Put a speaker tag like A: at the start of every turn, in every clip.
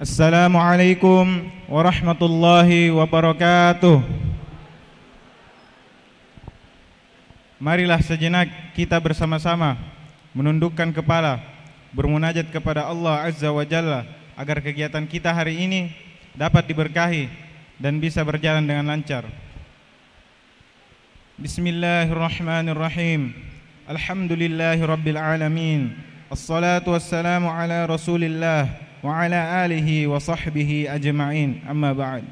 A: Assalamualaikum warahmatullahi wabarakatuh. Marilah sejenak kita bersama-sama menundukkan kepala, bermunajat kepada Allah Azza wa Jalla agar kegiatan kita hari ini dapat diberkahi dan bisa berjalan dengan lancar. Bismillahirrahmanirrahim. Alhamdulillahirabbil alamin. Assalatu wassalamu ala Rasulillah وعلى آله وصحبه أجمعين أما بعد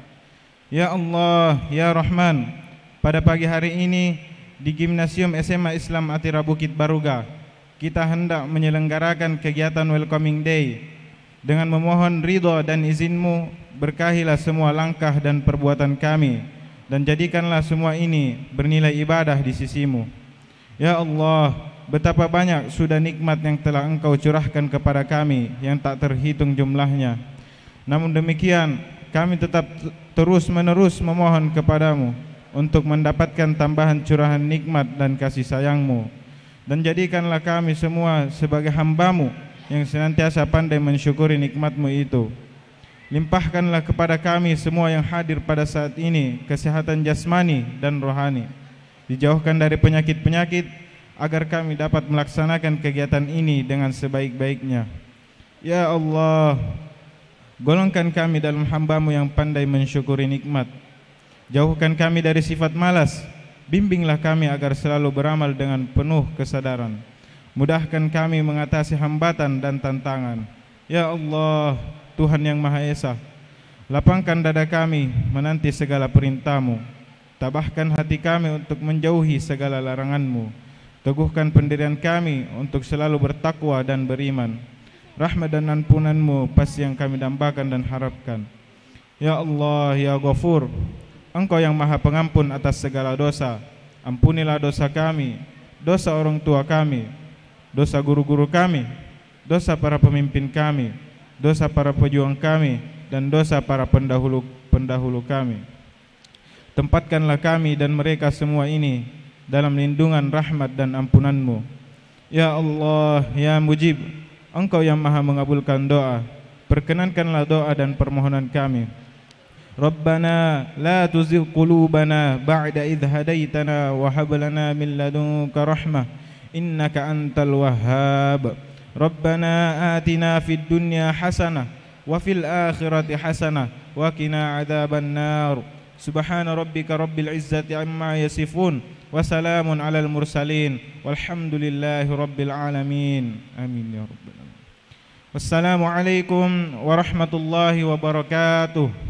A: Ya Allah, Ya Rahman Pada pagi hari ini di Gimnasium SMA Islam Atira Bukit Baruga Kita hendak menyelenggarakan kegiatan Welcoming Day Dengan memohon ridho dan izinmu Berkahilah semua langkah dan perbuatan kami Dan jadikanlah semua ini bernilai ibadah di sisimu Ya Allah, Betapa banyak sudah nikmat yang telah engkau curahkan kepada kami yang tak terhitung jumlahnya. Namun demikian, kami tetap terus-menerus memohon kepadamu untuk mendapatkan tambahan curahan nikmat dan kasih sayangmu. Dan jadikanlah kami semua sebagai hambamu yang senantiasa pandai mensyukuri nikmatmu itu. Limpahkanlah kepada kami semua yang hadir pada saat ini kesehatan jasmani dan rohani. Dijauhkan dari penyakit-penyakit, agar kami dapat melaksanakan kegiatan ini dengan sebaik-baiknya. Ya Allah, golongkan kami dalam hambamu yang pandai mensyukuri nikmat. Jauhkan kami dari sifat malas, bimbinglah kami agar selalu beramal dengan penuh kesadaran. Mudahkan kami mengatasi hambatan dan tantangan. Ya Allah, Tuhan yang Maha Esa, lapangkan dada kami menanti segala perintahmu. Tabahkan hati kami untuk menjauhi segala laranganmu. mu Teguhkan pendirian kami untuk selalu bertakwa dan beriman. Rahmat dan ampunanmu pasti yang kami dambakan dan harapkan. Ya Allah, Ya Ghafur, Engkau yang maha pengampun atas segala dosa. Ampunilah dosa kami, dosa orang tua kami, dosa guru-guru kami, dosa para pemimpin kami, dosa para pejuang kami, dan dosa para pendahulu-pendahulu kami. Tempatkanlah kami dan mereka semua ini dalam lindungan rahmat dan ampunanmu. Ya Allah, Ya Mujib, Engkau yang maha mengabulkan doa, perkenankanlah doa dan permohonan kami. Rabbana la tuzigh qulubana ba'da idh hadaitana wa hab lana min ladunka rahmah innaka antal wahhab. Rabbana atina fid dunya hasanah wa fil akhirati hasanah wa qina adzaban nar. سبحان ربك رب العزة عما يصفون وسلام على المرسلين والحمد لله رب العالمين آمين يا رب العالمين والسلام عليكم ورحمة الله وبركاته